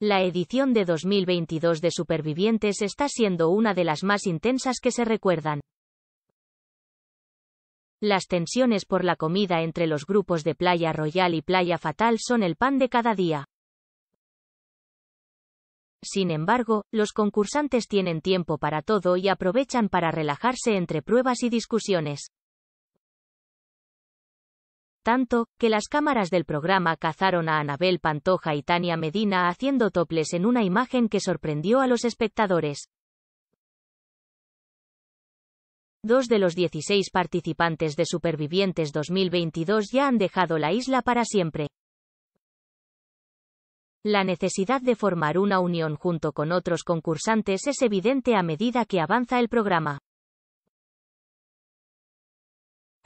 La edición de 2022 de Supervivientes está siendo una de las más intensas que se recuerdan. Las tensiones por la comida entre los grupos de Playa Royal y Playa Fatal son el pan de cada día. Sin embargo, los concursantes tienen tiempo para todo y aprovechan para relajarse entre pruebas y discusiones tanto, que las cámaras del programa cazaron a Anabel Pantoja y Tania Medina haciendo toples en una imagen que sorprendió a los espectadores. Dos de los 16 participantes de Supervivientes 2022 ya han dejado la isla para siempre. La necesidad de formar una unión junto con otros concursantes es evidente a medida que avanza el programa.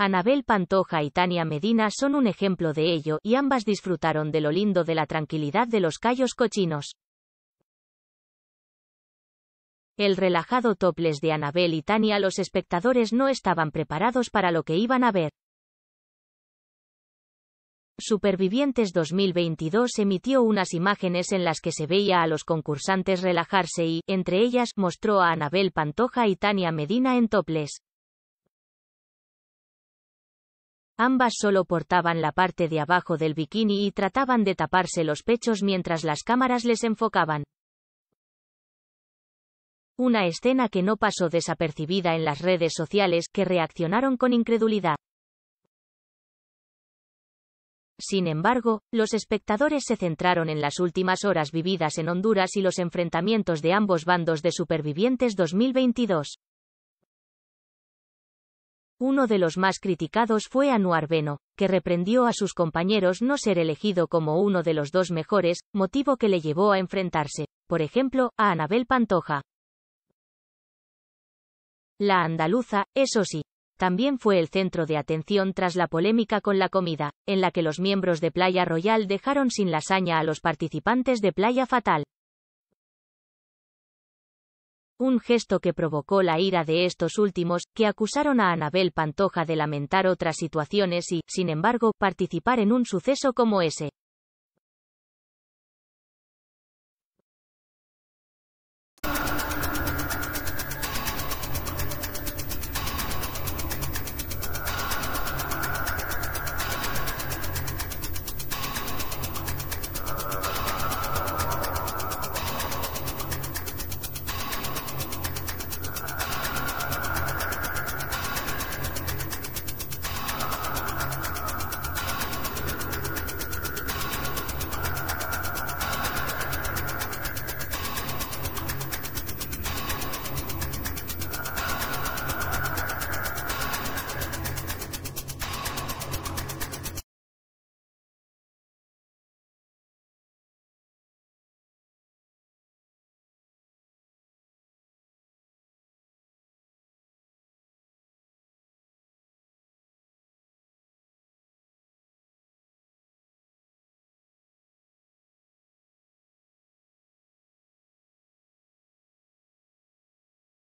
Anabel Pantoja y Tania Medina son un ejemplo de ello y ambas disfrutaron de lo lindo de la tranquilidad de los callos cochinos. El relajado topless de Anabel y Tania los espectadores no estaban preparados para lo que iban a ver. Supervivientes 2022 emitió unas imágenes en las que se veía a los concursantes relajarse y, entre ellas, mostró a Anabel Pantoja y Tania Medina en topless. Ambas solo portaban la parte de abajo del bikini y trataban de taparse los pechos mientras las cámaras les enfocaban. Una escena que no pasó desapercibida en las redes sociales que reaccionaron con incredulidad. Sin embargo, los espectadores se centraron en las últimas horas vividas en Honduras y los enfrentamientos de ambos bandos de supervivientes 2022. Uno de los más criticados fue Anuar Beno, que reprendió a sus compañeros no ser elegido como uno de los dos mejores, motivo que le llevó a enfrentarse, por ejemplo, a Anabel Pantoja. La andaluza, eso sí, también fue el centro de atención tras la polémica con la comida, en la que los miembros de Playa Royal dejaron sin lasaña a los participantes de Playa Fatal un gesto que provocó la ira de estos últimos, que acusaron a Anabel Pantoja de lamentar otras situaciones y, sin embargo, participar en un suceso como ese.